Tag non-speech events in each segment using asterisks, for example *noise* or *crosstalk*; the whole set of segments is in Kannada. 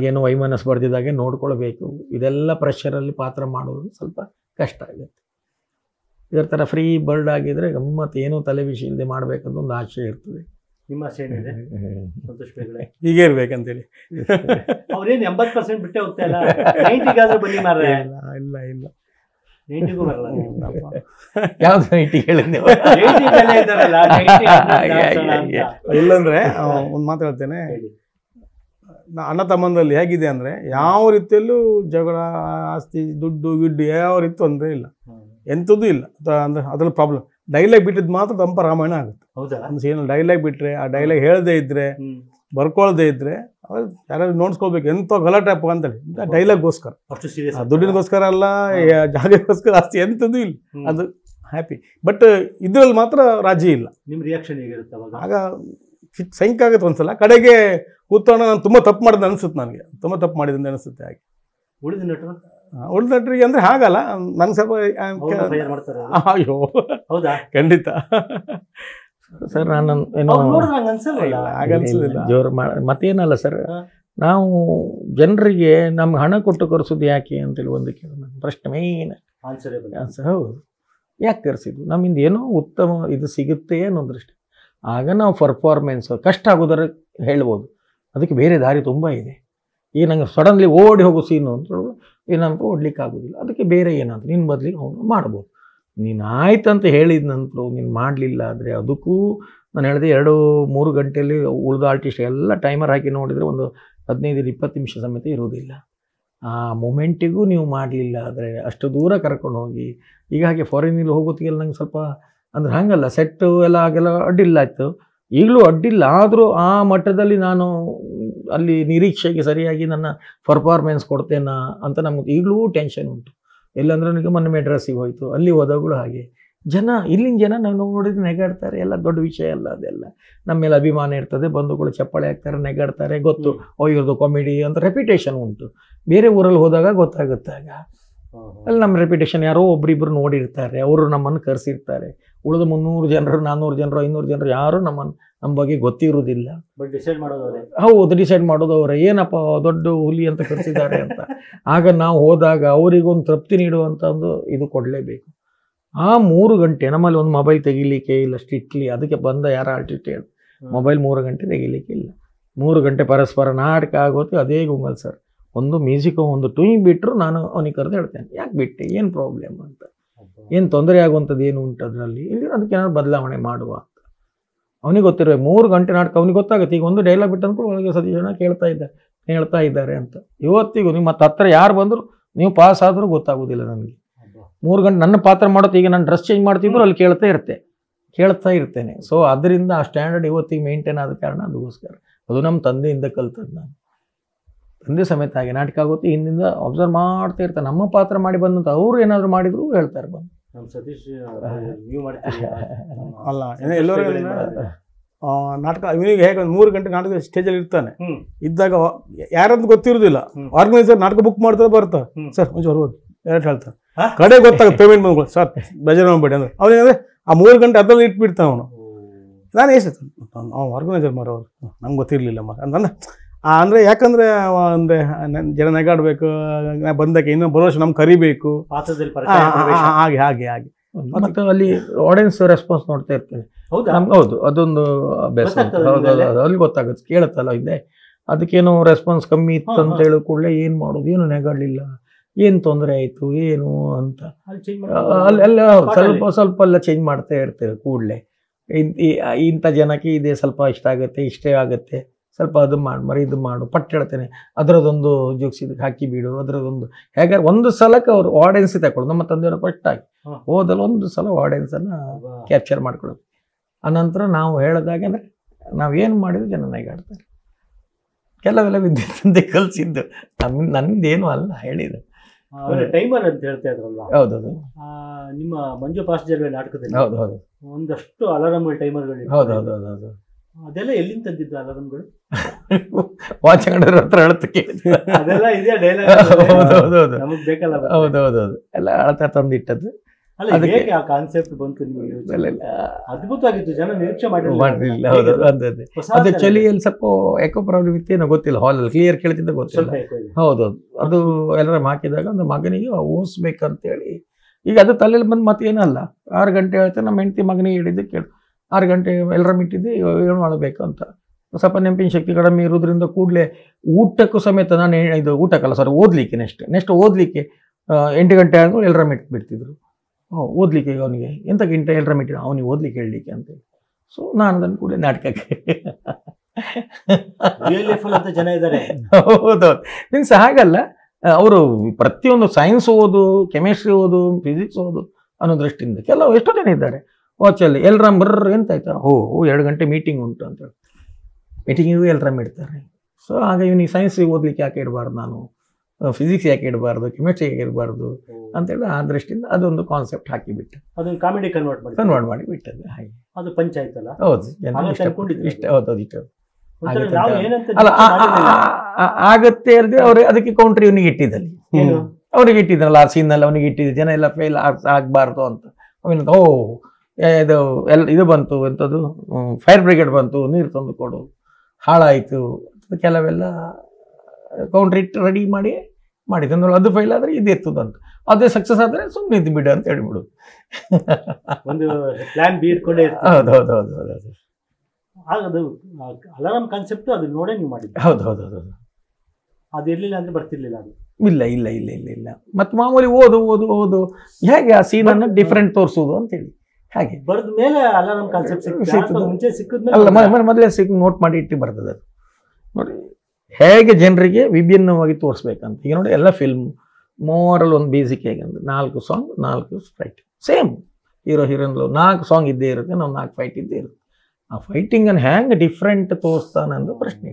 ನಮಗೇನು ವೈಮನಸ್ ಬರೆದಿದ್ದಾಗೆ ನೋಡ್ಕೊಳ್ಬೇಕು ಇದೆಲ್ಲ ಪ್ರೆಷರಲ್ಲಿ ಪಾತ್ರ ಮಾಡೋದು ಸ್ವಲ್ಪ ಕಷ್ಟ ಆಗುತ್ತೆ ಇದರ ಥರ ಫ್ರೀ ಬರ್ಡ್ ಆಗಿದ್ದರೆ ಗಮ್ಮತ್ತು ಏನೂ ತಲೆ ಬಿಸಿ ಇಲ್ಲದೆ ಮಾಡಬೇಕಂತ ಒಂದು ಆಶೆ ಇರ್ತದೆ ನಿಮ್ಮ ಆಸೆ ಏನಿದೆ ಸಂತೋಷ್ ಹೀಗೆ ಇರ್ಬೇಕಂತೇಳಿ ಅವ್ರೇನು ಎಂಬತ್ತು ಪರ್ಸೆಂಟ್ ಬಿಟ್ಟೆ ಹೋಗ್ತಾ ಇಲ್ಲ ನೈಂಟಿಗಾದ್ರೂ ಬನ್ನಿ ಮಾರ ಇಲ್ಲ ಇಲ್ಲ ನೈಂಟಿಗೂ ಬರಲ್ಲ ಯಾವ್ದು ನೈಂಟಿ ಹೇಳಿದ್ದೆ ಇಲ್ಲಂದ್ರೆ ಒಂದು ಮಾತು ಹೇಳ್ತೇನೆ ಅಣ್ಣ ತಮ್ಮಂದರಲ್ಲಿ ಹೇಗಿದೆ ಅಂದರೆ ಯಾವ ರೀತಿಯಲ್ಲೂ ಜಗಳ ಆಸ್ತಿ ದುಡ್ಡು ಗಿಡ್ಡು ಯಾವ ರೀತಿ ಅಂದರೆ ಇಲ್ಲ ಎಂಥದ್ದು ಇಲ್ಲ ಅಂದರೆ ಅದ್ರಲ್ಲಿ ಪ್ರಾಬ್ಲಮ್ ಡೈಲಾಗ್ ಬಿಟ್ಟಿದ್ದು ಮಾತ್ರ ತಂಪ ರಾಮಾಯಣ ಆಗುತ್ತೆ ಹೌದಾ ಒಂದು ಏನು ಡೈಲಾಗ್ ಬಿಟ್ಟರೆ ಆ ಡೈಲಾಗ್ ಹೇಳದೇ ಇದ್ದರೆ ಬರ್ಕೊಳ್ಳದೆ ಇದ್ರೆ ಯಾರಾದ್ರೂ ಯಾರಾದ್ರು ಎಂಥ ಎಂಥ ಗಲಾಟೆಪ್ಪ ಅಂತೇಳಿ ಡೈಲಾಗ್ಗೋಸ್ಕರ ದುಡ್ಡಿನಗೋಸ್ಕರ ಅಲ್ಲ ಜಾಗಕ್ಕೋಸ್ಕರ ಆಸ್ತಿ ಎಂಥದ್ದು ಇಲ್ಲ ಅದು ಹ್ಯಾಪಿ ಬಟ್ ಇದರಲ್ಲಿ ಮಾತ್ರ ರಾಜಿ ಇಲ್ಲ ನಿಮ್ಮ ರಿಯಾಕ್ಷನ್ ಹೇಗಿರುತ್ತೆ ಆಗ ಸೈಂಕ್ ಆಗುತ್ತೆ ಒಂದ್ಸಲ ಕಡೆಗೆ ಕೂತ್ಕೊಂಡು ನಾನು ತುಂಬ ತಪ್ಪು ಮಾಡಿದ ಅನಿಸುತ್ತೆ ನನಗೆ ತುಂಬ ತಪ್ಪು ಮಾಡಿದಂತ ಅನಿಸುತ್ತೆ ಹಾಗೆ ಉಳಿದ ನಟರು ಉಳಿದ ನಟರಿಗೆ ಅಂದರೆ ಹಾಗಲ್ಲ ನಂಗೆ ಸ್ವಲ್ಪ ಅಯ್ಯೋ ಹೌದಾ ಖಂಡಿತ ಸರ್ ನಾನು ಏನೋ ಅನ್ಸಲ್ಲ ಜೋರು ಮತ್ತೇನಲ್ಲ ಸರ್ ನಾವು ಜನರಿಗೆ ನಮ್ಗೆ ಹಣ ಕೊಟ್ಟು ಕರೆಸೋದು ಯಾಕೆ ಅಂತೇಳಿ ಒಂದು ಕೇಳಿ ಪ್ರಶ್ನೆ ಮೇನ್ ಆನ್ಸರ್ ಹೌದು ಯಾಕೆ ಕರೆಸಿದ್ದು ನಮ್ಮಿಂದ ಏನೋ ಉತ್ತಮ ಇದು ಸಿಗುತ್ತೆ ಅನ್ನೋ ದೃಷ್ಟಿ ಆಗ ನಾವು ಪರ್ಫಾರ್ಮೆನ್ಸ್ ಕಷ್ಟ ಆಗೋದರ ಹೇಳ್ಬೋದು ಅದಕ್ಕೆ ಬೇರೆ ದಾರಿ ತುಂಬ ಇದೆ ಈ ನಂಗೆ ಸಡನ್ಲಿ ಓಡಿ ಹೋಗೋ ಸೀನು ಅಂತ ಏನಂತ ಆಗೋದಿಲ್ಲ ಅದಕ್ಕೆ ಬೇರೆ ಏನಂತ ನಿನ್ನ ಬದಲಿಗೆ ಅವನು ಮಾಡ್ಬೋದು ನೀನು ಆಯ್ತು ಅಂತ ಹೇಳಿದ ನಂತರ ನೀನು ಮಾಡಲಿಲ್ಲ ಆದರೆ ಅದಕ್ಕೂ ನಾನು ಹೇಳಿದೆ ಎರಡು ಮೂರು ಗಂಟೆಯಲ್ಲಿ ಉಳಿದ ಆರ್ಟಿಸ್ಟ್ ಎಲ್ಲ ಟೈಮರ್ ಹಾಕಿ ನೋಡಿದರೆ ಒಂದು ಹದಿನೈದು ಇಪ್ಪತ್ತು ನಿಮಿಷ ಸಮೇತ ಇರುವುದಿಲ್ಲ ಆ ಮೂಮೆಂಟಿಗೂ ನೀವು ಮಾಡಲಿಲ್ಲ ಆದರೆ ಅಷ್ಟು ದೂರ ಕರ್ಕೊಂಡು ಹೋಗಿ ಈಗ ಹಾಗೆ ಫಾರಿನಲ್ಲಿ ಹೋಗೋತ್ತಿಗೆಲ್ಲ ನಂಗೆ ಸ್ವಲ್ಪ ಅಂದ್ರೆ ಹಾಗಲ್ಲ ಸೆಟ್ಟು ಎಲ್ಲ ಹಾಗೆಲ್ಲ ಅಡ್ಡಿಲ್ಲ ಆಯಿತು ಈಗಲೂ ಅಡ್ಡಿಲ್ಲ ಆದರೂ ಆ ಮಟ್ಟದಲ್ಲಿ ನಾನು ಅಲ್ಲಿ ನಿರೀಕ್ಷೆಗೆ ಸರಿಯಾಗಿ ನನ್ನ ಪರ್ಫಾರ್ಮೆನ್ಸ್ ಕೊಡ್ತೇನಾ ಅಂತ ನಮ್ಗೆ ಈಗಲೂ ಟೆನ್ಷನ್ ಉಂಟು ಎಲ್ಲಂದ್ರೆ ನನಗೆ ಮೊನ್ನೆ ಮೆಡ್ರಾಸಿಗೆ ಹೋಯಿತು ಅಲ್ಲಿ ಹೋದಾಗಳು ಹಾಗೆ ಜನ ಇಲ್ಲಿನ ಜನ ನಾವು ನೋಡಿದ್ರೆ ನೆಗಾಡ್ತಾರೆ ಎಲ್ಲ ದೊಡ್ಡ ವಿಷಯ ಅಲ್ಲ ಅದೆಲ್ಲ ನಮ್ಮ ಮೇಲೆ ಅಭಿಮಾನ ಇರ್ತದೆ ಬಂಧುಗಳು ಚಪ್ಪಾಳೆ ಹಾಕ್ತಾರೆ ನೆಗಾಡ್ತಾರೆ ಗೊತ್ತು ಅವ್ರದ್ದು ಕಾಮಿಡಿ ಅಂತ ರೆಪ್ಯುಟೇಷನ್ ಉಂಟು ಬೇರೆ ಊರಲ್ಲಿ ಹೋದಾಗ ಗೊತ್ತಾಗುತ್ತೆ ಆಗ ಅಲ್ಲಿ ನಮ್ಮ ರೆಪ್ಯುಟೇಷನ್ ಯಾರೋ ಒಬ್ಬರಿಬ್ಬರು ನೋಡಿರ್ತಾರೆ ಅವರು ನಮ್ಮನ್ನು ಕರೆಸಿರ್ತಾರೆ ಉಳಿದ ಮುನ್ನೂರು ಜನರು ನಾನ್ನೂರು ಜನರು ಐನೂರು ಜನರು ಯಾರು ನಮ್ಮನ್ನು ನಮ್ಮ ಬಗ್ಗೆ ಗೊತ್ತಿರೋದಿಲ್ಲ ಹೌದು ಡಿಸೈಡ್ ಮಾಡೋದು ಅವರ ಏನಪ್ಪ ದೊಡ್ಡ ಹುಲಿ ಅಂತ ಕರೆಸಿದ್ದಾರೆ ಅಂತ ಆಗ ನಾವು ಹೋದಾಗ ಅವರಿಗೊಂದು ತೃಪ್ತಿ ನೀಡುವಂಥ ಒಂದು ಇದು ಕೊಡಲೇಬೇಕು ಆ ಮೂರು ಗಂಟೆ ನಮ್ಮಲ್ಲಿ ಒಂದು ಮೊಬೈಲ್ ತೆಗಿಲಿಕ್ಕೆ ಇಲ್ಲ ಸ್ಟಿಟ್ಲಿ ಅದಕ್ಕೆ ಬಂದ ಯಾರ ಆಲ್ಟಿಟ್ಯೂಡ್ ಮೊಬೈಲ್ ಮೂರು ಗಂಟೆ ತೆಗಿಲಿಕ್ಕೆ ಇಲ್ಲ ಮೂರು ಗಂಟೆ ಪರಸ್ಪರ ನಾಟಕ ಆಗೋದು ಅದೇ ಗುಂಗಲ್ ಸರ್ ಒಂದು ಮ್ಯೂಸಿಕೋ ಒಂದು ಟೂಯಿ ಬಿಟ್ಟರು ನಾನು ಅವನಿಗೆ ಕರೆದು ಹೇಳ್ತೇನೆ ಯಾಕೆ ಬಿಟ್ಟೆ ಏನು ಪ್ರಾಬ್ಲಮ್ ಅಂತ ಏನು ತೊಂದರೆ ಆಗುವಂಥದ್ದು ಏನು ಉಂಟು ಅದರಲ್ಲಿ ಇಲ್ಲಿ ಅದಕ್ಕೆ ಏನಾದ್ರು ಬದಲಾವಣೆ ಮಾಡುವ ಅಂತ ಅವನಿಗೆ ಗೊತ್ತಿರುವ ಮೂರು ಗಂಟೆ ನಾಟಕ ಅವನಿಗೆ ಗೊತ್ತಾಗುತ್ತೆ ಈಗ ಒಂದು ಡೈಲಾಗ್ ಬಿಟ್ಟು ಅಂದ್ಕೊಂಡು ಒಳಗೆ ಸತಿ ಜನ ಕೇಳ್ತಾ ಇದ್ದಾರೆ ಹೇಳ್ತಾ ಇದ್ದಾರೆ ಅಂತ ಇವತ್ತಿಗೂ ನಿಮ್ಮ ಮತ್ತೆ ಹತ್ತಿರ ಯಾರು ಬಂದರೂ ನೀವು ಪಾಸ್ ಆದರೂ ಗೊತ್ತಾಗೋದಿಲ್ಲ ನನಗೆ ಮೂರು ಗಂಟೆ ನನ್ನ ಪಾತ್ರ ಮಾಡೋದು ಈಗ ನಾನು ಡ್ರೆಸ್ ಚೇಂಜ್ ಮಾಡ್ತಿದ್ರು ಅಲ್ಲಿ ಕೇಳ್ತಾ ಇರ್ತೆ ಕೇಳ್ತಾ ಇರ್ತೇನೆ ಸೊ ಅದರಿಂದ ಆ ಸ್ಟ್ಯಾಂಡರ್ಡ್ ಇವತ್ತಿಗೆ ಮೇಂಟೈನ್ ಆದ ಕಾರಣ ಅದಕ್ಕೋಸ್ಕರ ಅದು ನಮ್ಮ ತಂದೆಯಿಂದ ಕಲ್ತದ್ದು ನಾನು ತಂದೆ ಸಮೇತ ಹಾಗೆ ನಾಟಕ ಆಗುತ್ತೆ ಹಿಂದಿಂದ ಅಬ್ಸರ್ವ್ ಮಾಡ್ತಾ ಇರ್ತಾರೆ ನಮ್ಮ ಪಾತ್ರ ಮಾಡಿ ಬಂದಂತ ಅವರು ಏನಾದರೂ ಮಾಡಿದ್ರು ಹೇಳ್ತಾರೆ ಬಂದು ನಮ್ಮ ಸತೀಶ್ ನೀವು *laughs* ಅಲ್ಲ ನಾಟಕ ಇವನಿಗೆ ಹೇಗೆ ಮೂರು ಗಂಟೆ ನಾಟಕ ಸ್ಟೇಜಲ್ಲಿ ಇರ್ತಾನೆ ಇದ್ದಾಗ ಯಾರಂತ ಗೊತ್ತಿರೋದಿಲ್ಲ ಆರ್ಗನೈಸರ್ ನಾಟಕ ಬುಕ್ ಮಾಡ್ತಾರೆ ಬರ್ತಾ ಸರ್ ಬರ್ಬೋದು ಹೇಳ್ತಾರೆ ಕಡೆ ಗೊತ್ತಾಗ ಪೇಮೆಂಟ್ ಬಂದ್ಕೊಳ್ಳಿ ಸರ್ ಬೇಜಾರು ಮಾಡಬೇಡಿ ಅಂದ್ರೆ ಅವನೇನಂದ್ರೆ ಆ ಮೂರು ಗಂಟೆ ಅದರಲ್ಲಿ ಇಟ್ಬಿಡ್ತಾನೆ ಅವನು ನಾನು ಎಷ್ಟು ಆರ್ಗನೈಸರ್ ಮಾಡೋರು ನಂಗೆ ಗೊತ್ತಿರಲಿಲ್ಲ ಮಾರ ನನ್ನ ಅಂದರೆ ಯಾಕಂದ್ರೆ ಅಂದರೆ ಜನ ನೆಗಾಡ್ಬೇಕು ಬಂದಕ್ಕೆ ಇನ್ನೂ ಬರೋ ವರ್ಷ ನಮ್ಗೆ ಕರಿಬೇಕು ಹಾಗೆ ಹಾಗೆ ಹಾಗೆ ಮತ್ತು ಅಲ್ಲಿ ಆಡಿಯನ್ಸ್ ರೆಸ್ಪಾನ್ಸ್ ನೋಡ್ತಾ ಇರ್ತೇವೆ ಹೌದು ಅದೊಂದು ಅಭ್ಯಾಸ ಅಲ್ಲಿ ಗೊತ್ತಾಗುತ್ತೆ ಕೇಳುತ್ತಲ್ಲ ಇದೆ ಅದಕ್ಕೇನು ರೆಸ್ಪಾನ್ಸ್ ಕಮ್ಮಿ ಇತ್ತು ಅಂತ ಹೇಳಿ ಕೂಡಲೇ ಏನು ಮಾಡೋದು ಏನು ನೆಗಾಡಲಿಲ್ಲ ಏನು ತೊಂದರೆ ಆಯಿತು ಏನು ಅಂತ ಅಲ್ಲೆಲ್ಲ ಸ್ವಲ್ಪ ಸ್ವಲ್ಪ ಎಲ್ಲ ಚೇಂಜ್ ಮಾಡ್ತಾ ಇರ್ತೇವೆ ಕೂಡಲೇ ಇಂಥ ಜನಕ್ಕೆ ಇದೇ ಸ್ವಲ್ಪ ಇಷ್ಟ ಆಗುತ್ತೆ ಇಷ್ಟೇ ಆಗುತ್ತೆ ಸ್ವಲ್ಪ ಅದು ಮಾಡು ಮರಿ ಇದು ಮಾಡು ಪಟ್ಟು ಹೇಳ್ತೇನೆ ಅದರದೊಂದು ಜೋಕ್ಸ್ ಇದಕ್ಕೆ ಹಾಕಿ ಬಿಡು ಅದರದೊಂದು ಹೇಗಾದ್ರೆ ಒಂದು ಸಲಕ್ಕೆ ಅವರು ಆಡಿಯನ್ಸ್ ತಗೊಳ್ಳೋದು ನಮ್ಮ ತಂದೆಯವರು ಫಸ್ಟ್ ಆಗಿ ಒಂದು ಸಲ ಆಡಿಯನ್ಸನ್ನು ಕ್ಯಾಪ್ಚರ್ ಮಾಡ್ಕೊಳ್ಳೋದು ಅನಂತರ ನಾವು ಹೇಳಿದಾಗ ಅಂದರೆ ನಾವೇನು ಮಾಡಿದ್ರು ಜನ ನೈಗಾಡ್ತಾರೆ ಕೆಲವೆಲ್ಲ ವಿದ್ಯೆ ತಂದೆ ಕಲಿಸಿದ್ದು ನಮ್ಮ ನಂದೇನು ಅಲ್ಲ ಹೇಳಿದ್ರು ಟೈಮರ್ ಅಂತ ಹೇಳ್ತಾ ಇದ್ರಲ್ಲ ಹೌದೌದು ನಿಮ್ಮ ಮಂಜು ಪಾಸ್ಜರ್ವೆ ನಾಟಕದಲ್ಲಿ ಹೌದು ಹೌದು ಒಂದಷ್ಟು ಅಲಾರಾಮ್ ಟೈಮರ್ಗಳು ಹೌದು ಹೌದು ಹೌದು ಅದೆಲ್ಲ ಎಲ್ಲಿಂದ ತಂದಿದ್ದು ಅಲಾರಂಗಳು *laughs* ವಾಚಂಗಡರ ಹತ್ರ ಹೇಳ್ತ *laughs* ಅದೆಲ್ಲ ಡೈಲಾಗ್ ಬೇಕಲ್ಲ ಎಲ್ಲ ತಂದಿಟ್ಟದ್ದು ಪ್ರಾಬ್ಲಮ್ ಗೊತ್ತಿಲ್ಲ ಕ್ಲಿಯರ್ ಗೊತ್ತಿಲ್ಲ ಹೌದೌದು ಅದು ಎಲ್ಲರ ಹಾಕಿದಾಗ ಒಂದು ಮಗನಿಗೆ ಹೇಳಿ ಈಗ ಅದು ತಲೆಯಲ್ಲಿ ಬಂದು ಮತ್ತೇನಲ್ಲ ಆರು ಗಂಟೆ ಹೇಳ್ತಾರೆ ನಮ್ಮ ಹೆಂಡತಿ ಮಗನಿಗೆ ಹೇಳಿದ್ದು ಕೇಳು ಆರು ಗಂಟೆ ಎಲ್ಲರ ಮಿಟ್ಟಿದ್ದು ಏನು ಮಾಡಬೇಕು ಅಂತ ಸ್ವಲ್ಪ ನೆಂಪಿನ ಶಕ್ತಿ ಕಡಿಮೆ ಇರೋದ್ರಿಂದ ಕೂಡಲೇ ಊಟಕ್ಕೂ ಸಮೇತ ನಾನು ಇದು ಊಟಕ್ಕಲ್ಲ ಸರ್ ಓದಲಿಕ್ಕೆ ನೆಕ್ಸ್ಟ್ ನೆಕ್ಸ್ಟ್ ಓದಲಿಕ್ಕೆ ಎಂಟು ಗಂಟೆ ಆದರೂ ಎಲ್ಲರ ಮೆಟ್ ಬಿಡ್ತಿದ್ರು ಓದಲಿಕ್ಕೆ ಅವನಿಗೆ ಎಂಥ ಗಂಟೆ ಎಲ್ಲರ ಮೆಟ್ಟಿದ ಅವನಿಗೆ ಓದಲಿಕ್ಕೆ ಹೇಳಲಿಕ್ಕೆ ಅಂತೇಳಿ ಸೊ ನಾನು ಅದನ್ನು ಕೂಡ ನಾಟಕಕ್ಕೆ ಅಂತ ಜನ ಇದ್ದಾರೆ ಹೌದೌದು ಮೀನ್ಸ್ ಹಾಗಲ್ಲ ಅವರು ಪ್ರತಿಯೊಂದು ಸೈನ್ಸ್ ಓದು ಕೆಮಿಸ್ಟ್ರಿ ಓದು ಫಿಸಿಕ್ಸ್ ಓದು ಅನ್ನೋ ದೃಷ್ಟಿಯಿಂದ ಕೆಲವು ಎಷ್ಟೋ ಜನ ಇದ್ದಾರೆ ವಾಚಲ್ಲಿ ಎಲ್ರಾಮ್ ಬರ್ರ ಅಂತ ಆಯ್ತಾ ಹೋ ಓ ಎರಡು ಗಂಟೆ ಮೀಟಿಂಗ್ ಉಂಟು ಅಂತೇಳಿ ಮೀಟಿಂಗಿಗೂ ಎಲ್ರಾಮ್ ಇಡ್ತಾರೆ ಸೊ ಹಾಗೆ ಇವ್ನಿಗೆ ಸೈನ್ಸ್ ಓದ್ಲಿಕ್ಕೆ ಯಾಕೆ ಇಡಬಾರ್ದು ನಾನು ಫಿಸಿಕ್ಸ್ ಯಾಕೆ ಇಡಬಾರ್ದು ಕೆಮಿಸ್ಟ್ರಿ ಯಾಕೆ ಅಂತ ಹೇಳಿ ಆ ದೃಷ್ಟಿಯಿಂದ ಅದೊಂದು ಕಾನ್ಸೆಪ್ಟ್ ಹಾಕಿ ಬಿಟ್ಟು ಕಾಮಿಡಿ ಕನ್ವರ್ಟ್ ಮಾಡಿ ಕನ್ವರ್ಟ್ ಮಾಡಿ ಬಿಟ್ಟದ್ದು ಹಾಗೆ ಅದು ಅಲ್ಲ ಹೌದು ಇಷ್ಟ ಹೌದು ಇಟ್ಟು ಅಲ್ಲ ಆಗತ್ತೆ ಅಂದ್ರೆ ಅವ್ರಿಗೆ ಅದಕ್ಕೆ ಕೌಂಟ್ರಿ ಇವನಿಗೆ ಇಟ್ಟಿದ್ದಲ್ಲಿ ಅವ್ರಿಗೆ ಇಟ್ಟಿದ್ದಲ್ಲ ಆ ಸೀನಲ್ಲಿ ಅವನಿಗೆ ಇಟ್ಟಿದ್ದು ಜನ ಎಲ್ಲ ಫೇಲ್ ಆಗಬಾರ್ದು ಅಂತ ಅವನ ಓ ಇದು ಎಲ್ ಇದು ಬಂತು ಎಂಥದ್ದು ಫೈರ್ ಬ್ರಿಗೇಡ್ ಬಂತು ನೀರು ತಂದು ಕೊಡು ಹಾಳಾಯಿತು ಕೆಲವೆಲ್ಲ ಇಟ್ಟು ರೆಡಿ ಮಾಡಿ ಮಾಡಿದ್ದು ಅದು ಫೈಲ್ ಆದರೆ ಇದು ಎತ್ತದಂತ ಅದೇ ಸಕ್ಸಸ್ ಆದರೆ ಸುಮ್ಮನೆ ಇದ್ದು ಬಿಡು ಅಂತ ಹೇಳಿಬಿಡು ಒಂದು ಪ್ಲಾನ್ ಬಿ ಹೌದು ಹೌದು ಹೌದು ಹೌದು ಹೌದು ಅದು ಅಲಾರಾಮ್ ಕಾನ್ಸೆಪ್ಟ್ ಅದು ನೋಡೇ ನೀವು ಮಾಡಿದ್ದು ಹೌದು ಹೌದು ಹೌದು ಹೌದು ಅದು ಇರಲಿಲ್ಲ ಅಂದರೆ ಬರ್ತಿರ್ಲಿಲ್ಲ ಅದು ಇಲ್ಲ ಇಲ್ಲ ಇಲ್ಲ ಇಲ್ಲ ಇಲ್ಲ ಮತ್ತು ಮಾಮೂಲಿ ಓದು ಓದು ಓದು ಹೇಗೆ ಆ ಸೀನನ್ನು ಡಿಫ್ರೆಂಟ್ ತೋರಿಸೋದು ಅಂತೇಳಿ ಹಾಗೆ ಬರೆದ ಮೇಲೆ ಅಲ್ಲ ನಮ್ಮ ಕಾನ್ಸೆಪ್ಟ್ ಮುಂಚೆ ಮೊದಲೇ ಸಿಕ್ಕ ನೋಟ್ ಮಾಡಿ ಇಟ್ಟು ಬರ್ತದೆ ಅದು ನೋಡಿ ಹೇಗೆ ಜನರಿಗೆ ವಿಭಿನ್ನವಾಗಿ ತೋರಿಸ್ಬೇಕಂತ ಈಗ ನೋಡಿ ಎಲ್ಲ ಫಿಲ್ಮ್ ಮೋರಲ್ ಒಂದು ಬೇಸಿಕ್ ಅಂದ್ರೆ ನಾಲ್ಕು ಸಾಂಗ್ ನಾಲ್ಕು ಫೈಟ್ ಸೇಮ್ ಹೀರೋ ಹೀರೋನ್ ನಾಲ್ಕು ಸಾಂಗ್ ಇದ್ದೇ ಇರುತ್ತೆ ನಾವು ನಾಲ್ಕು ಫೈಟ್ ಇದ್ದೇ ಇರುತ್ತೆ ಆ ಫೈಟಿಂಗನ್ನು ಹೆಂಗೆ ಡಿಫ್ರೆಂಟ್ ತೋರಿಸ್ತಾನೆ ಅಂದ್ರೆ ಪ್ರಶ್ನೆ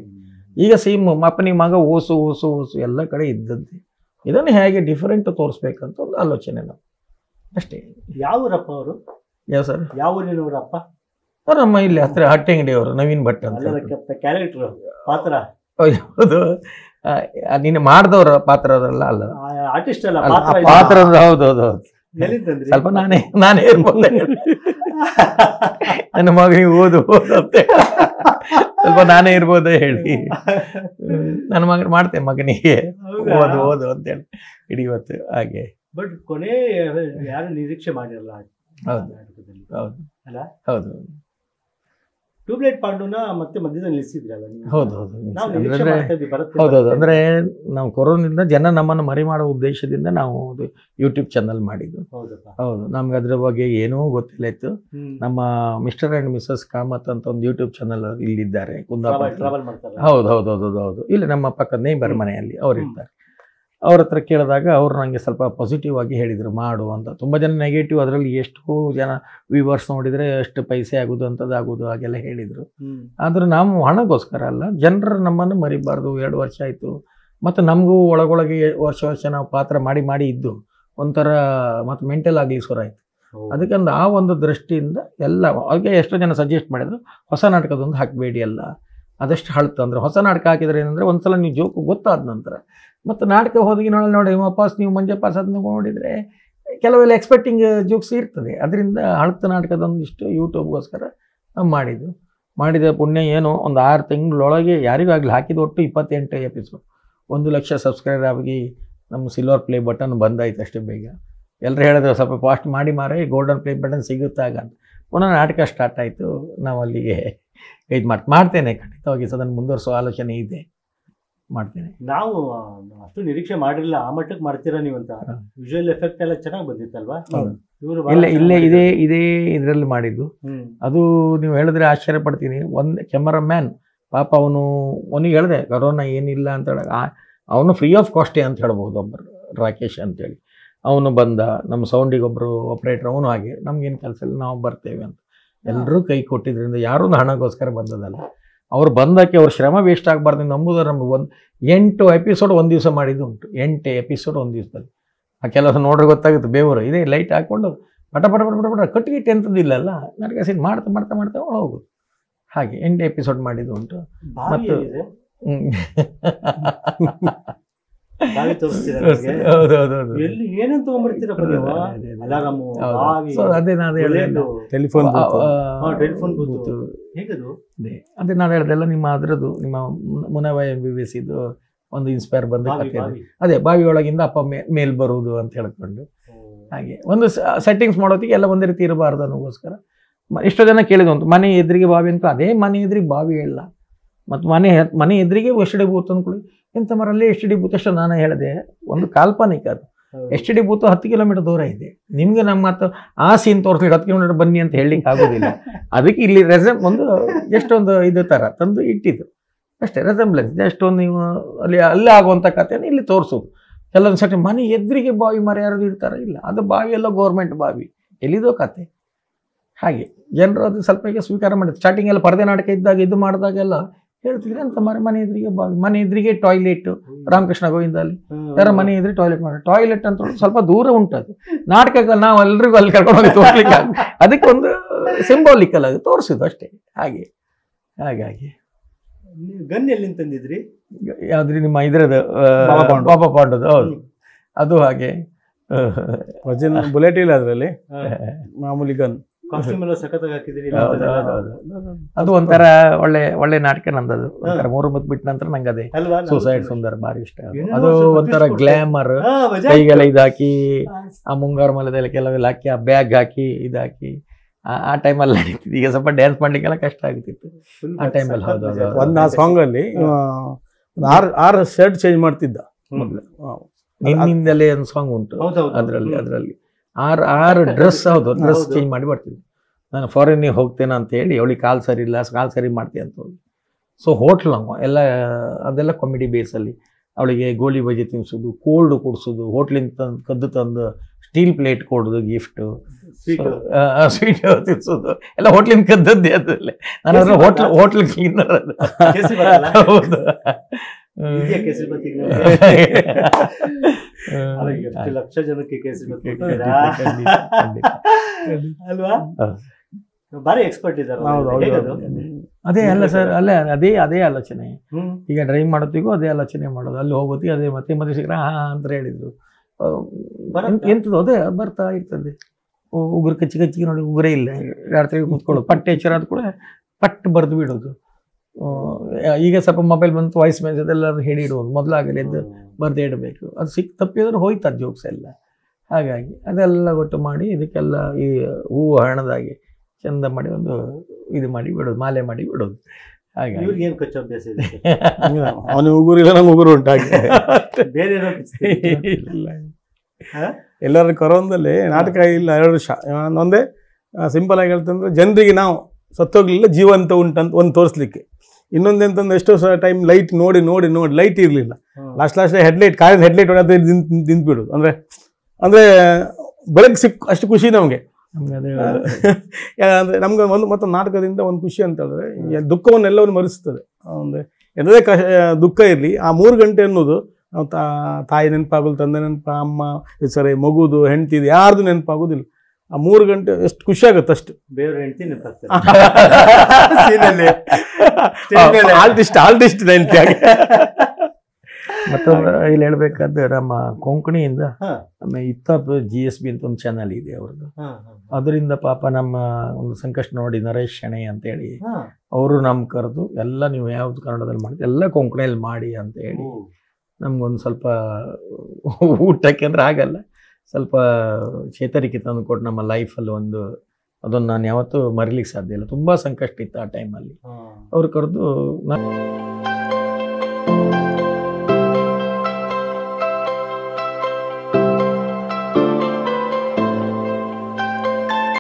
ಈಗ ಸೇಮ್ ಅಪ್ಪನಿಗೆ ಮಗ ಓಸು ಓಸು ಓಸು ಎಲ್ಲ ಕಡೆ ಇದ್ದಂತೆ ಇದನ್ನು ಹೇಗೆ ಡಿಫ್ರೆಂಟ್ ತೋರಿಸ್ಬೇಕಂತ ಒಂದು ಆಲೋಚನೆ ನಾವು ಅಷ್ಟೇ ಯಾವ ರಪ್ಪ ಅವರು ಯಾವ ಸರ್ ಯಾವ ಊರಿನವರಪ್ಪ ಸರ್ ನಮ್ಮ ಇಲ್ಲಿ ಹತ್ರ ಹಟ್ಟೆ ಅಂಗಡಿ ಅವರು ನವೀನ್ ಭಟ್ ಅಂತ ಕ್ಯಾರೆಕ್ಟರ್ ಪಾತ್ರ ಹೌದು ನೀನು ಮಾಡಿದವ್ರ ಪಾತ್ರದಲ್ಲ ಅಲ್ಲ ಆರ್ಟಿಸ್ಟ್ ಅಲ್ಲ ಪಾತ್ರ ಹೌದು ಹೌದು ಹೌದು ಸ್ವಲ್ಪ ನಾನೇ ನಾನೇ ಇರ್ಬೋದೆ ನನ್ನ ಮಗನಿಗೆ ಓದು ಓದು ಅಂತ ಸ್ವಲ್ಪ ನಾನೇ ಇರ್ಬೋದ ಹೇಳಿ ನನ್ನ ಮಗನ ಮಾಡ್ತೇನೆ ಮಗನಿಗೆ ಓದು ಓದು ಅಂತೇಳಿ ಇಡೀ ಇವತ್ತು ಹಾಗೆ ಬಟ್ ಕೊನೆ ಯಾರು ನಿರೀಕ್ಷೆ ಮಾಡಿರಲ್ಲ ಹೌದು ಹೌದು ಹೌದು ಮತ್ತೆ ಮಧ್ಯದಲ್ಲಿ ಹೌದು ಹೌದು ನಾವು ಅಂದ್ರೆ ಹೌದೌದು ಅಂದ್ರೆ ನಾವು ಕೊರೋನಿಂದ ಜನ ನಮ್ಮನ್ನು ಮರಿ ಮಾಡೋ ಉದ್ದೇಶದಿಂದ ನಾವು ಯೂಟ್ಯೂಬ್ ಚಾನಲ್ ಮಾಡಿದ್ದು ಹೌದು ನಮ್ಗೆ ಅದ್ರ ಬಗ್ಗೆ ಏನೂ ಗೊತ್ತಿಲ್ಲ ಇತ್ತು ನಮ್ಮ ಮಿಸ್ಟರ್ ಅಂಡ್ ಮಿಸಸ್ ಕಾಮತ್ ಅಂತ ಒಂದು ಯೂಟ್ಯೂಬ್ ಚಾನಲ್ ಇಲ್ಲಿದ್ದಾರೆ ಕುಂದಾಪುರ ಟ್ರಾವೆಲ್ ಹೌದು ಹೌದು ಹೌದು ಹೌದು ಇಲ್ಲಿ ನಮ್ಮ ಪಕ್ಕದ ನೇಬರ್ ಮನೆಯಲ್ಲಿ ಅವ್ರು ಇರ್ತಾರೆ ಅವ್ರ ಹತ್ರ ಕೇಳಿದಾಗ ಅವರು ನನಗೆ ಸ್ವಲ್ಪ ಪಾಸಿಟಿವ್ ಆಗಿ ಹೇಳಿದರು ಮಾಡು ಅಂತ ತುಂಬ ಜನ ನೆಗೆಟಿವ್ ಅದರಲ್ಲಿ ಎಷ್ಟು ಜನ ವ್ಯೂವರ್ಸ್ ನೋಡಿದರೆ ಎಷ್ಟು ಪೈಸೆ ಆಗೋದು ಆಗೋದು ಹಾಗೆಲ್ಲ ಹೇಳಿದರು ಆದರೆ ನಾವು ಹಣಗೋಸ್ಕರ ಅಲ್ಲ ಜನರು ನಮ್ಮನ್ನು ಮರಿಬಾರ್ದು ಎರಡು ವರ್ಷ ಆಯಿತು ಮತ್ತು ನಮಗೂ ಒಳಗೊಳಗೆ ವರ್ಷ ವರ್ಷ ನಾವು ಪಾತ್ರ ಮಾಡಿ ಮಾಡಿ ಇದ್ದು ಒಂಥರ ಮತ್ತು ಮೆಂಟಲ್ ಆಗಲಿ ಆಯಿತು ಅದಕ್ಕೆ ಆ ಒಂದು ದೃಷ್ಟಿಯಿಂದ ಎಲ್ಲ ಅದಕ್ಕೆ ಎಷ್ಟೋ ಜನ ಸಜೆಸ್ಟ್ ಮಾಡಿದರು ಹೊಸ ನಾಟಕದೊಂದು ಹಾಕಬೇಡಿ ಅಲ್ಲ ಅದಷ್ಟು ಹಳ್ತು ಅಂದರೆ ಹೊಸ ನಾಟಕ ಹಾಕಿದ್ರೆ ಏನಂದರೆ ಒಂದು ಸಲ ನೀವು ಜೋಕು ಗೊತ್ತಾದ ನಂತರ ಮತ್ತು ನಾಟಕ ಹೋದಾಗಿನೊಳಗೆ ನೋಡಿ ವಾಪಸ್ ನೀವು ಮಂಜೆ ಪಾಸ್ ಅದನ್ನ ನೋಡಿದರೆ ಕೆಲವೆಲ್ಲ ಎಕ್ಸ್ಪೆಕ್ಟಿಂಗ್ ಜೋಕ್ಸ್ ಇರ್ತದೆ ಅದರಿಂದ ಹಳತ ನಾಟಕದೊಂದಿಷ್ಟು ಯೂಟ್ಯೂಬ್ಗೋಸ್ಕರ ಮಾಡಿದ್ದು ಮಾಡಿದ ಪುಣ್ಯ ಏನು ಒಂದು ಆರು ತಿಂಗಳೊಳಗೆ ಆಗಲಿ ಹಾಕಿದ ಒಟ್ಟು ಇಪ್ಪತ್ತೆಂಟು ಎಪಿಸೋಡ್ ಒಂದು ಲಕ್ಷ ಸಬ್ಸ್ಕ್ರೈಬರ್ ಆಗಿ ನಮ್ಮ ಸಿಲ್ವರ್ ಪ್ಲೇ ಬಟನ್ ಬಂದಾಯ್ತು ಅಷ್ಟೇ ಬೇಗ ಎಲ್ಲರೂ ಹೇಳಿದ್ರು ಸ್ವಲ್ಪ ಫಾಸ್ಟ್ ಮಾಡಿ ಮಾರೇ ಗೋಲ್ಡನ್ ಪ್ಲೇ ಬಟನ್ ಸಿಗುತ್ತಾಗ ಪುನಃ ನಾಟಕ ಸ್ಟಾರ್ಟ್ ಆಯಿತು ನಾವು ಅಲ್ಲಿಗೆ ಇದು ಮಾಡಿ ಮಾಡ್ತೇನೆ ಖಂಡಿತವಾಗಿ ಸದನ ಮುಂದುವರಿಸುವ ಆಲೋಚನೆ ಇದೆ ಮಾಡ್ತೇನೆ ನಾವು ಅಷ್ಟು ನಿರೀಕ್ಷೆ ಮಾಡಿರಲಿಲ್ಲ ಆ ಮಟ್ಟಕ್ಕೆ ಮಾಡ್ತೀರಾ ನೀವು ಅಂತ ವಿಜುವಲ್ ಎಫೆಕ್ಟ್ ಎಲ್ಲ ಚೆನ್ನಾಗಿ ಬಂದಿತ್ತಲ್ವಾ ಇಲ್ಲ ಇಲ್ಲೇ ಇದೇ ಇದೇ ಇದರಲ್ಲಿ ಮಾಡಿದ್ದು ಅದು ನೀವು ಹೇಳಿದ್ರೆ ಆಶ್ಚರ್ಯ ಪಡ್ತೀನಿ ಒಂದು ಕ್ಯಾಮರಾ ಮ್ಯಾನ್ ಪಾಪ ಅವನು ಅವನಿಗೆ ಹೇಳಿದೆ ಕರೋನಾ ಏನಿಲ್ಲ ಅಂತ ಹೇಳಾಗ ಅವನು ಫ್ರೀ ಆಫ್ ಕಾಸ್ಟೇ ಅಂತ ಹೇಳ್ಬೋದು ಒಬ್ಬರು ರಾಕೇಶ್ ಅಂತೇಳಿ ಅವನು ಬಂದ ನಮ್ಮ ಸೌಂಡಿಗೆ ಒಬ್ಬರು ಅವನು ಹಾಗೆ ನಮ್ಗೇನು ಕೆಲಸ ಇಲ್ಲ ನಾವು ಬರ್ತೇವೆ ಅಂತ ಎಲ್ಲರೂ ಕೈ ಕೊಟ್ಟಿದ್ರಿಂದ ಯಾರೂ ಹಣಕ್ಕೋಸ್ಕರ ಬಂದದಲ್ಲ ಅವ್ರು ಬಂದಕ್ಕೆ ಅವ್ರ ಶ್ರಮ ವೇಸ್ಟ್ ಆಗಬಾರ್ದು ನಂಬುದ ನಮಗೆ ಒಂದು ಎಂಟು ಎಪಿಸೋಡ್ ಒಂದು ದಿವಸ ಮಾಡಿದ್ದು ಉಂಟು ಎಂಟು ಎಪಿಸೋಡ್ ಒಂದು ದಿವಸದಲ್ಲಿ ಆ ಕೆಲಸ ನೋಡ್ರೆ ಗೊತ್ತಾಗುತ್ತೆ ಬೇವರು ಇದೇ ಲೈಟ್ ಹಾಕ್ಕೊಂಡು ಪಟ ಪಟ ಪಟ ಪಟ ಪಟ ಕಟ್ಟಿಗಿಟ್ಟು ಎಂಥದ್ದಿಲ್ಲಲ್ಲ ನನಗೆ ಸೀನ್ ಮಾಡ್ತಾ ಮಾಡ್ತಾ ಮಾಡ್ತಾ ಹೋಗೋದು ಹಾಗೆ ಎಂಟು ಎಪಿಸೋಡ್ ಮಾಡಿದ್ದು ಉಂಟು ಮತ್ತು *laughs* ಹೌದು ತೋರಿಸ್ತೀರಾ ಎಲ್ಲಿ ಸೊ ಅದೇ ನಾನು ಹೇಳಿದ್ದು ಟೆಲಿಫೋನ್ ಟೆಲಿಫೋನ್ ಹೇಗದು ಅದೇ ನಾನು ಹೇಳ್ದೆಲ್ಲ ನಿಮ್ಮ ಅದ್ರದ್ದು ನಿಮ್ಮ ಮುನವ ಎಂ ಬಿ ಬಿ ಸಿ ಇದು ಒಂದು ಇನ್ಸ್ಪೈರ್ ಬಂದ ಕಥೆ ಅದೇ ಬಾವಿ ಒಳಗಿಂದ ಅಪ್ಪ ಮೇಲ್ ಬರುವುದು ಅಂತ ಹೇಳ್ಕೊಂಡು ಹಾಗೆ ಒಂದು ಸೆಟ್ಟಿಂಗ್ಸ್ ಮಾಡೋತ್ತಿಗೆ ಎಲ್ಲ ಒಂದೇ ರೀತಿ ಇರಬಾರ್ದು ಅನ್ನೋಗೋಸ್ಕರ ಎಷ್ಟೋ ಜನ ಕೇಳಿದ ಮನೆ ಎದುರಿಗೆ ಬಾವಿ ಅಂತ ಅದೇ ಮನೆ ಎದುರಿಗೆ ಬಾವಿ ಇಲ್ಲ ಮತ್ತು ಮನೆ ಮನೆ ಎದುರಿಗೆ ಎಷ್ಟು ಡಿ ಬೂತ್ ಅಂದ್ಕೊಳ್ಳಿ ಇಂಥ ಮರಲ್ಲಿ ಎಷ್ಟು ಡಿ ಬೂತ್ ನಾನು ಹೇಳಿದೆ ಒಂದು ಕಾಲ್ಪನಿಕ ಅದು ಎಸ್ ಡಿ ಬೂತು ಹತ್ತು ಕಿಲೋಮೀಟರ್ ದೂರ ಇದೆ ನಿಮಗೆ ನಮ್ಮ ಮಾತು ಆ ಸೀನ್ ತೋರಿಸ್ಲಿಕ್ಕೆ ಹತ್ತು ಕಿಲೋಮೀಟರ್ ಬನ್ನಿ ಅಂತ ಹೇಳಲಿಕ್ಕೆ ಆಗೋದಿಲ್ಲ *laughs* ಅದಕ್ಕೆ ಇಲ್ಲಿ ರೆಸಮ್ ಒಂದು ಜಸ್ಟ್ ಒಂದು ಇದು ಥರ ತಂದು ಇಟ್ಟಿದ್ದು ಅಷ್ಟೇ ರೆಸಂಬ್ಲೆನ್ಸ್ ಜಸ್ಟ್ ಒಂದು ನೀವು ಅಲ್ಲಿ ಅಲ್ಲೇ ಆಗುವಂಥ ಕಥೆಯನ್ನು ಇಲ್ಲಿ ತೋರಿಸೋದು ಕೆಲವೊಂದು ಸರ್ತಿ ಮನೆ ಎದುರಿಗೆ ಬಾವಿ ಮರ ಯಾರು ಇಡ್ತಾರೆ ಇಲ್ಲ ಅದು ಬಾವಿ ಎಲ್ಲ ಗೋರ್ಮೆಂಟ್ ಬಾವಿ ಎಲ್ಲಿದೋ ಕತೆ ಹಾಗೆ ಜನರು ಅದು ಸ್ವಲ್ಪ ಈಗ ಸ್ವೀಕಾರ ಮಾಡಿದ್ರು ಸ್ಟಾರ್ಟಿಂಗ್ ಎಲ್ಲ ಪರದೆ ನಾಟಕ ಇದ್ದಾಗ ಇದು ಮಾಡಿದಾಗೆಲ್ಲ ಹೇಳ್ತಿದ್ರೆ ಅಂತ ಮನೆ ಮನೆ ಎದುರಿಗೆ ಮನೆ ಎದುರಿಗೆ ಟಾಯ್ಲೆಟ್ ರಾಮಕೃಷ್ಣ ಗೋವಿಂದ ಅಲ್ಲಿ ಯಾರ ಮನೆ ಎದುರು ಟಾಯ್ಲೆಟ್ ಮಾಡಿ ಟಾಯ್ಲೆಟ್ ಅಂತ ಸ್ವಲ್ಪ ದೂರ ಉಂಟದು ನಾಟಕ ನಾವು ಎಲ್ರಿಗೂ ಅಲ್ಲಿ ಕರ್ಕೊಂಡು ಹೋಗಿ ತೋರ್ಲಿಕ್ಕೆ ಅದಕ್ಕೊಂದು ಸಿಂಬಾಲಿಕಲ್ ಆಗಿ ತೋರಿಸಿದ್ದು ಅಷ್ಟೇ ಹಾಗೆ ಹಾಗಾಗಿ ಗನ್ ಎಲ್ಲಿ ತಂದಿದ್ರಿ ಯಾವ್ದ್ರಿ ನಿಮ್ಮ ಇದ್ರದ್ದು ಪಾಪ ಪಾಂಡದು ಹೌದು ಅದು ಹಾಗೆ ಬುಲೆಟ್ ಇಲ್ಲ ಅದರಲ್ಲಿ ಮಾಮೂಲಿ ಗನ್ ಅದು ಒಂಥರ ಒಳ್ಳೆ ಒಳ್ಳೆ ನಾಟಕ ನಂದದು ಒಂಥರ ಮೂರು ಮುತ್ ಬಿಟ್ಟ ನಂತರ ನಂಗೆ ಅದೇ ಸೂಸೈಡ್ ಸುಂದರ್ ಬಾರಿ ಇಷ್ಟ ಅದು ಒಂಥರ ಗ್ಲಾಮರ್ ಕೈಗೆಲ್ಲ ಇದಾಕಿ ಆ ಮುಂಗಾರು ಮಲದಲ್ಲಿ ಕೆಲವೆಲ್ಲ ಹಾಕಿ ಆ ಬ್ಯಾಗ್ ಹಾಕಿ ಇದಾಕಿ ಆ ಟೈಮಲ್ಲಿ ಈಗ ಸ್ವಲ್ಪ ಡ್ಯಾನ್ಸ್ ಮಾಡ್ಲಿಕ್ಕೆಲ್ಲ ಕಷ್ಟ ಆಗ್ತಿತ್ತು ಆ ಟೈಮಲ್ಲಿ ಹೌದು ಒಂದು ಆ ಸಾಂಗಲ್ಲಿ ಆರು ಆರು ಶರ್ಟ್ ಚೇಂಜ್ ಮಾಡ್ತಿದ್ದ ನಿನ್ನಿಂದಲೇ ಒಂದು ಸಾಂಗ್ ಉಂಟು ಅದರಲ್ಲಿ ಅದರಲ್ಲಿ ಆರು ಆರು ಡ್ರೆಸ್ ಹೌದು ಡ್ರೆಸ್ ಚೇಂಜ್ ಮಾಡಿ ಬರ್ತೀವಿ ನಾನು ಫಾರಿನ್ನಿಗೆ ಹೋಗ್ತೇನೆ ಅಂತ ಹೇಳಿ ಅವಳಿಗೆ ಕಾಲು ಸರಿ ಇಲ್ಲ ಕಾಲು ಸರಿ ಮಾಡ್ತೀನಿ ಅಂತ ಹೋಗಿ ಸೊ ಹೋಟ್ಲ್ ಎಲ್ಲ ಅದೆಲ್ಲ ಕಾಮಿಡಿ ಬೇಸಲ್ಲಿ ಅವಳಿಗೆ ಗೋಲಿ ಬಜ್ಜಿ ತಿನ್ನಿಸೋದು ಕೋಲ್ಡ್ ಕೊಡಿಸೋದು ಹೋಟ್ಲಿಂದ ತಂದು ಕದ್ದು ತಂದು ಸ್ಟೀಲ್ ಪ್ಲೇಟ್ ಕೊಡೋದು ಗಿಫ್ಟು ಸ್ವೀಟ್ ತಿನ್ಸೋದು ಎಲ್ಲ ಹೋಟ್ಲಿಂದ ಕದ್ದದ್ದೇ ಅದರಲ್ಲೇ ನಾನು ಹೋಟ್ಲ್ ಹೋಟ್ಲ್ ಕ್ಲೀನರ್ ಹೌದು *laughs* ಲಕ್ಷ ಎಕ್ಸ್ಪರ್ಟ್ *laughs* ಅದೇ ಅಲ್ಲ ಸರ್ ಅಲ್ಲ ಅದೇ ಅದೇ ಆಲೋಚನೆ ಈಗ ಡ್ರೈವ್ ಮಾಡೋತಿಗೂ ಅದೇ ಆಲೋಚನೆ ಮಾಡೋದು ಅಲ್ಲಿ ಹೋಗೋದಿ ಅದೇ ಮತ್ತೆ ಮತ್ತೆ ಸಿಗ್ರ ಹಾ ಅಂತ ಹೇಳಿದ್ರು ಎಂತದ್ದು ಅದೇ ಬರ್ತಾ ಇರ್ತದೆ ಉಗ್ರ ಕಚ್ಚಿ ಕಚ್ಚಿಗೆ ನೋಡಿ ಉಗುರೇ ಇಲ್ಲ ರಾತ್ರಿ ಕೂತ್ಕೊಳ್ಳೋದು ಪಟ್ಟೆ ಎಚ್ಚರ ಕೂಡ ಪಟ್ಟು ಬರೆದು ಬಿಡೋದು ಈಗ ಸ್ವಲ್ಪ ಮೊಬೈಲ್ ಬಂತು ವಾಯ್ಸ್ ಮೆಸೇಜ್ ಎಲ್ಲ ಹೇಳಿ ಇಡುವುದು ಮೊದಲಾಗಲಿ ಎದ್ದು ಬರೆದೇ ಇಡಬೇಕು ಅದು ಸಿಕ್ ತಪ್ಪಿದ್ರೆ ಹೋಯ್ತಾರೆ ಜೋಕ್ಸ್ ಎಲ್ಲ ಹಾಗಾಗಿ ಅದೆಲ್ಲ ಒಟ್ಟು ಮಾಡಿ ಇದಕ್ಕೆಲ್ಲ ಈ ಹೂವು ಹಣದಾಗಿ ಚಂದ ಮಾಡಿ ಒಂದು ಇದು ಮಾಡಿ ಬಿಡೋದು ಮಾಲೆ ಮಾಡಿ ಬಿಡೋದು *laughs* ಹಾಗೆ ಏನು ಉಗುರು ಉಗುರು ಬೇರೆ *laughs* ಇಲ್ಲ ಎಲ್ಲರ ಕೊರೋನದಲ್ಲಿ ನಾಟಕ ಇಲ್ಲ ಎರಡು ಶಾ ಒಂದೇ ಸಿಂಪಲ್ ಆಗಿ ಹೇಳ್ತಂದ್ರೆ ಜನರಿಗೆ ನಾವು ಸತ್ತೋಗ್ಲಿಲ್ಲ ಜೀವಂತ ಉಂಟಂತ ಒಂದು ತೋರಿಸ್ಲಿಕ್ಕೆ ಇನ್ನೊಂದೆಂತಂದ್ರೆ ಎಷ್ಟೋ ಸಹ ಟೈಮ್ ಲೈಟ್ ನೋಡಿ ನೋಡಿ ನೋಡಿ ಲೈಟ್ ಇರಲಿಲ್ಲ ಲಾಸ್ಟ್ ಲಾಸ್ಟ್ ಹೆಡ್ಲೈಟ್ ಕಾರಿನ ಹೆಡ್ಲೈಟ್ ಹೊಡೆದ್ರೆ ನಿಂತ್ಬಿಡೋದು ಅಂದರೆ ಅಂದರೆ ಬೆಳಗ್ಗೆ ಸಿಕ್ ಅಷ್ಟು ಖುಷಿ ನಮಗೆ ಅಂದರೆ *laughs* ನಮ್ಗೆ ಒಂದು ಮತ್ತೊಂದು ನಾಟಕದಿಂದ ಒಂದು ಖುಷಿ ಅಂತ ಹೇಳಿದ್ರೆ ದುಃಖವನ್ನು ಎಲ್ಲವನ್ನು ಮರೆಸ್ತದೆ ಅಂದರೆ ಎಂದೇ ದುಃಖ ಇರಲಿ ಆ ಮೂರು ಗಂಟೆ ಅನ್ನೋದು ತಾಯಿ ನೆನಪಾಗಲು ತಂದೆ ನೆನಪು ಅಮ್ಮ ಸರಿ ಮಗುದು ಹೆಂಡತಿದು ಯಾರ್ದು ನೆನಪಾಗೋದಿಲ್ಲ ಆ ಮೂರು ಗಂಟೆ ಎಷ್ಟು ಖುಷಿ ಆಗುತ್ತೆ ಅಷ್ಟು ಬೇರೆ ಹೆಂಡತಿ ಆಲ್ಟಿಸ್ಟ್ ಆಲ್ಟಿಸ್ಟ್ ಹೆಂಡತಿ ಮತ್ತೊಂದು ಇಲ್ಲಿ ಹೇಳ್ಬೇಕಾದ್ರೆ ನಮ್ಮ ಕೊಂಕಣಿಯಿಂದ ನಮ್ಮ ಇತ್ತ ಜಿ ಎಸ್ ಬಿ ಅಂತ ಒಂದು ಚಾನಲ್ ಇದೆ ಅವ್ರದ್ದು ಅದರಿಂದ ಪಾಪ ನಮ್ಮ ಒಂದು ಸಂಕಷ್ಟ ನೋಡಿ ನರೇಶ್ ಶೆಣೆ ಅಂತೇಳಿ ಅವರು ನಮ್ಮ ಕರೆದು ಎಲ್ಲ ನೀವು ಯಾವ್ದು ಕನ್ನಡದಲ್ಲಿ ಮಾಡಿ ಎಲ್ಲ ಕೊಂಕಣಿಯಲ್ಲಿ ಮಾಡಿ ಅಂತ ಹೇಳಿ ನಮ್ಗೊಂದು ಸ್ವಲ್ಪ ಊಟಕ್ಕೆ ಅಂದ್ರೆ ಆಗಲ್ಲ ಸ್ವಲ್ಪ ಚೇತರಿಕೆ ತಂದು ಕೊಟ್ಟು ನಮ್ಮ ಲೈಫಲ್ಲಿ ಒಂದು ಅದನ್ನು ನಾನು ಯಾವತ್ತೂ ಮರಿಲಿಕ್ಕೆ ಸಾಧ್ಯ ಇಲ್ಲ ತುಂಬ ಸಂಕಷ್ಟ ಇತ್ತು ಆ ಟೈಮಲ್ಲಿ ಅವ್ರು ಕರೆದು ನಾನು